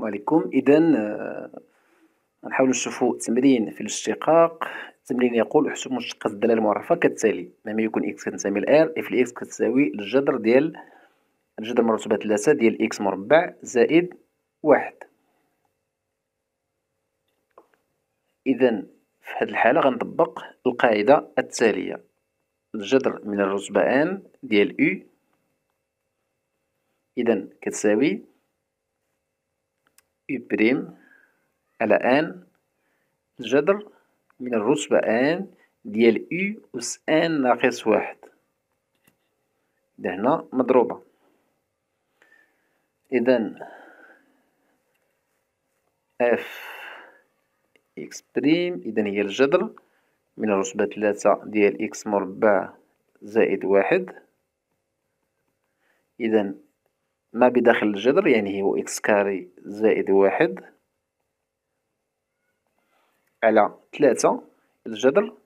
السلام عليكم إذا آه، نحاول نشوفو تمرين في الاشتقاق، التمرين يقول احسب مشتقات الدلاله المعرفة كالتالي ما يكون إكس كتنتمي لإر إف الإكس كتساوي الجذر ديال الجذر مرتبة ثلاثة ديال إكس مربع زائد واحد إذا في هاد الحالة غنطبق القاعدة التالية الجذر من الرتبة أن ديال أو إذا كتساوي U بريم على أن الجذر من الرتبة آن ديال U أس آن ناقص واحد لهنا هنا مضروبة إذا اف اكس بريم اذا هي الجذر من الرتبة ثلاثة ديال اكس مربع زائد واحد اذا ما بداخل الجذر يعني هو إكس كاري زائد واحد على تلاتة الجذر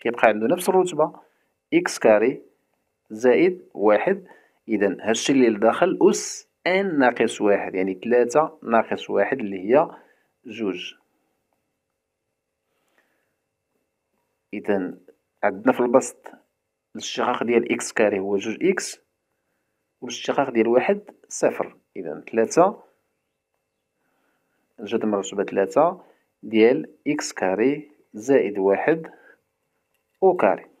كيبقى عنده نفس الرتبة إكس كاري زائد واحد إذن هادشي اللي لداخل أس ان ناقص واحد يعني تلاتة ناقص واحد اللي هي جوج إذن عندنا في البسط الشقاق ديال إكس كاري هو جوج إكس والاشتقاق ديال واحد صفر إذا ثلاثة جذر مرتبة ثلاثة ديال إكس كاري زائد واحد أو كاري